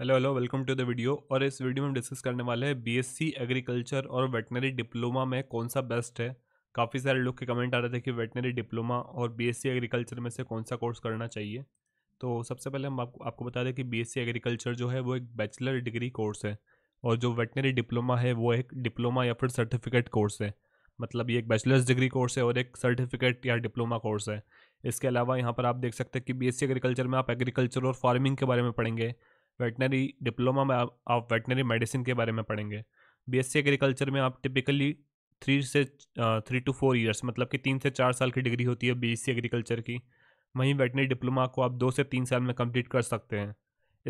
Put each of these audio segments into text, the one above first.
hello hello welcome to the video और इस video में हम डिस्कस करने वाले हैं बीएससी एग्रीकल्चर और वेटनरी डिप्लोमा में कौन सा बेस्ट है काफ़ी सारे लोग के कमेंट आ रहे थे कि वेटनरी डिप्लोमा और बीएससी एग्रीकल्चर में से कौन सा कोर्स करना चाहिए तो सबसे पहले हम आपको आपको बता दें कि बीएससी एग्रीकल्चर जो है वो एक बैचलर डिग्री कोर्स है और जो वेटनरी डिप्लोमा है वो एक डिप्लोमा या फिर सर्टिफिकेट कोर्स है मतलब ये एक बैचलर्स डिग्री कोर्स है और एक सर्टिफिकेट या डिप्लोमा कोर्स है इसके अलावा यहाँ पर आप देख सकते हैं कि बीएससी एग्रीकल्चर में आप एग्रीकल्चर और फार्मिंग के बारे में पढ़ेंगे वेटनरी डिप्लोमा में आप, आप वेटनरी मेडिसिन के बारे में पढ़ेंगे बीएससी एग्रीकल्चर में आप टिपिकली थ्री से थ्री टू फोर ईयर्स मतलब कि तीन से चार साल की डिग्री होती है बीएससी एग्रीकल्चर की वहीं वेटनरी डिप्लोमा को आप दो से तीन साल में कंप्लीट कर सकते हैं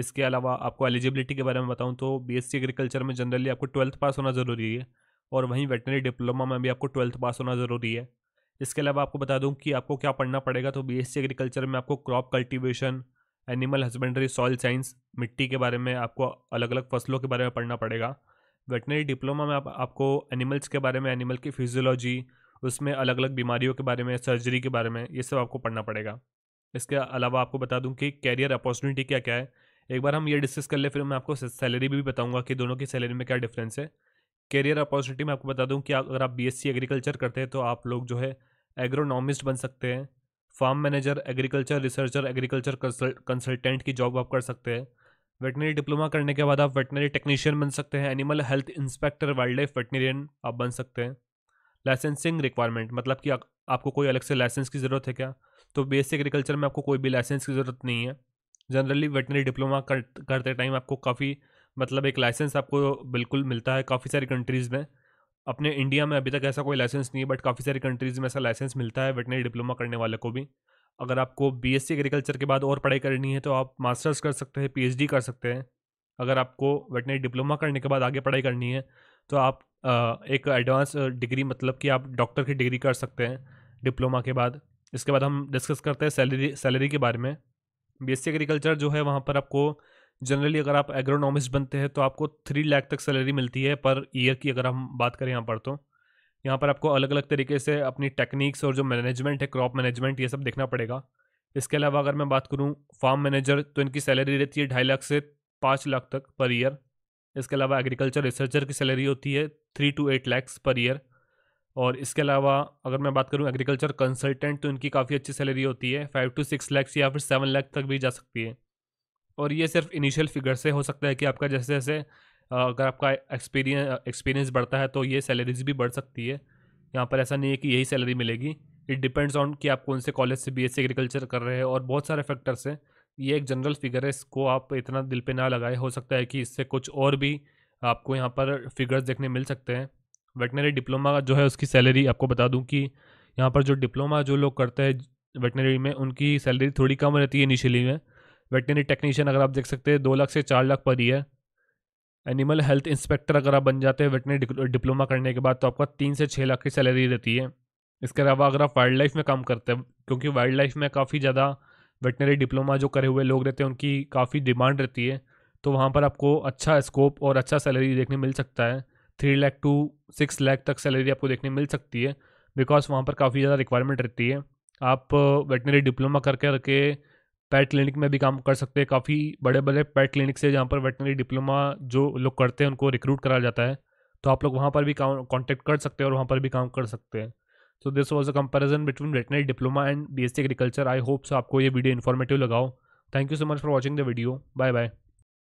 इसके अलावा आपको एलिजिबिलिटी के बारे में बताऊँ तो बी एग्रीकल्चर में जनरली आपको ट्वेल्थ पास होना ज़रूरी है और वहीं वेटनरी डिप्लोमा में भी आपको ट्वेल्थ पास होना ज़रूरी है इसके अलावा आपको बता दूं कि आपको क्या पढ़ना पड़ेगा तो बी एग्रीकल्चर में आपको crop cultivation animal husbandry soil science मिट्टी के बारे में आपको अलग अलग फसलों के बारे में पढ़ना पड़ेगा वेटनरी डिप्लोमा में आप, आपको एनिमल्स के बारे में एनिमल की फिजियोलॉजी उसमें अलग अलग बीमारियों के बारे में सर्जरी के बारे में ये सब आपको पढ़ना पड़ेगा इसके अलावा आपको बता दूं कि कैरियर अपॉर्चुनिटी क्या क्या है एक बार हम ये डिस्कस कर ले फिर मैं आपको सैलरी भी बताऊंगा कि दोनों की सैलरी में क्या डिफरेंस है कैरियर अपॉर्चुनिटी में आपको बता दूं कि अगर आप बीएससी एग्रीकल्चर करते हैं तो आप लोग जो है एग्रोनॉमिस्ट बन सकते हैं farm manager agriculture researcher agriculture consultant की जॉब आप कर सकते हैं वेटनरी डिप्लोमा करने के बाद आप वेटनरी टेक्नीशियन बन सकते हैं animal health inspector wildlife veterinarian आप बन सकते हैं लाइसेंसिंग रिक्वायरमेंट मतलब कि आ, आपको कोई अलग से लाइसेंस की ज़रूरत है क्या तो बेसिक एग्रीकल्चर में आपको कोई भी लाइसेंस की ज़रूरत नहीं है जनरली वेटनरी डिप्लोमा कर, करते टाइम आपको काफ़ी मतलब एक लाइसेंस आपको बिल्कुल मिलता है काफ़ी सारी कंट्रीज़ में अपने इंडिया में अभी तक ऐसा कोई लाइसेंस नहीं है बट काफ़ी सारी कंट्रीज़ में ऐसा लाइसेंस मिलता है वेटनरी डिप्लोमा करने वाले को भी अगर आपको बी सी एग्रीकल्चर के बाद और पढ़ाई करनी है तो आप मास्टर्स कर सकते हैं पी कर सकते हैं अगर आपको वेटनरी डिप्लोमा करने के बाद आगे पढ़ाई करनी है तो आप एक एडवांस डिग्री मतलब कि आप डॉक्टर की डिग्री कर सकते हैं डिप्लोमा के बाद इसके बाद हम डिस्कस करते हैं सैलरी सैलरी के बारे में बी सी एग्रीकल्चर जो है वहाँ पर आपको जनरली अगर आप एग्रोनॉमिस्ट बनते हैं तो आपको थ्री लाख तक सैलरी मिलती है पर ईयर की अगर हम बात करें यहाँ पर तो यहाँ पर आपको अलग अलग तरीके से अपनी टेक्निक्स और जो मैनेजमेंट है क्रॉप मैनेजमेंट ये सब देखना पड़ेगा इसके अलावा अगर मैं बात करूँ फार्म मैनेजर तो इनकी सैलरी रहती है ढाई लाख से पाँच लाख तक पर ईयर इसके अलावा एग्रीकल्चर रिसर्चर की सैलरी होती है three to eight lakhs per year और इसके अलावा अगर मैं बात करूँ एग्रीकल्चर कंसल्टेंट तो इनकी काफ़ी अच्छी सैलरी होती है फाइव टू सिक्स लैक्स या फिर सेवन लैख तक भी जा सकती है और ये सिर्फ इनिशियल फिगर से हो सकता है कि आपका जैसे जैसे अगर आपका एक्सपीरियंस एक्सपीरियंस बढ़ता है तो ये सैलरीज भी बढ़ सकती है यहाँ पर ऐसा नहीं है कि यही सैलरी मिलेगी इट डिपेंड्स ऑन कि आप कौन से कॉलेज से बीएससी एग्रीकल्चर कर रहे हैं और बहुत सारे फैक्टर्स हैं ये एक जनरल फिगर है इसको आप इतना दिल पे ना लगाए हो सकता है कि इससे कुछ और भी आपको यहाँ पर फिगर्स देखने मिल सकते हैं वेटनरी डिप्लोमा जो है उसकी सैलरी आपको बता दूँ कि यहाँ पर जो डिप्लोमा जो लोग करते हैं वेटनरी में उनकी सैलरी थोड़ी कम रहती है इनिशियली में वेटनरी टेक्नीशियन अगर आप देख सकते हैं दो लाख से चार लाख पर ही है एनिमल हेल्थ इंस्पेक्टर अगर आप बन जाते हैं वेटनरी डिप्लोमा करने के बाद तो आपका तीन से छः लाख की सैलरी रहती है इसके अलावा अगर आप वाइल्ड लाइफ में काम करते हैं क्योंकि वाइल्ड लाइफ में काफ़ी ज़्यादा वेटनरी डिप्लोमा जो करे हुए लोग रहते हैं उनकी काफ़ी डिमांड रहती है तो वहाँ पर आपको अच्छा स्कोप और अच्छा सैलरी देखने मिल सकता है three lakh to six lakh तक सैलरी आपको देखने मिल सकती है बिकॉज वहाँ पर काफ़ी ज़्यादा रिक्वायरमेंट रहती है आप वेटनरी डिप्लोमा करके करके पैट क्लिनिक में भी काम कर सकते हैं काफ़ी बड़े बड़े पैट क्लिनिक से जहाँ पर वेटनरी डिप्लोमा जो लोग करते हैं उनको रिक्रूट करा जाता है तो आप लोग वहाँ पर भी काम कॉन्टैक्ट कर सकते हैं और वहाँ पर भी काम कर सकते हैं so this was a comparison between veterinary diploma and B S agriculture I hope so आपको ये वीडियो इन्फॉर्मेटिव लगाओ thank you so much for watching the video bye bye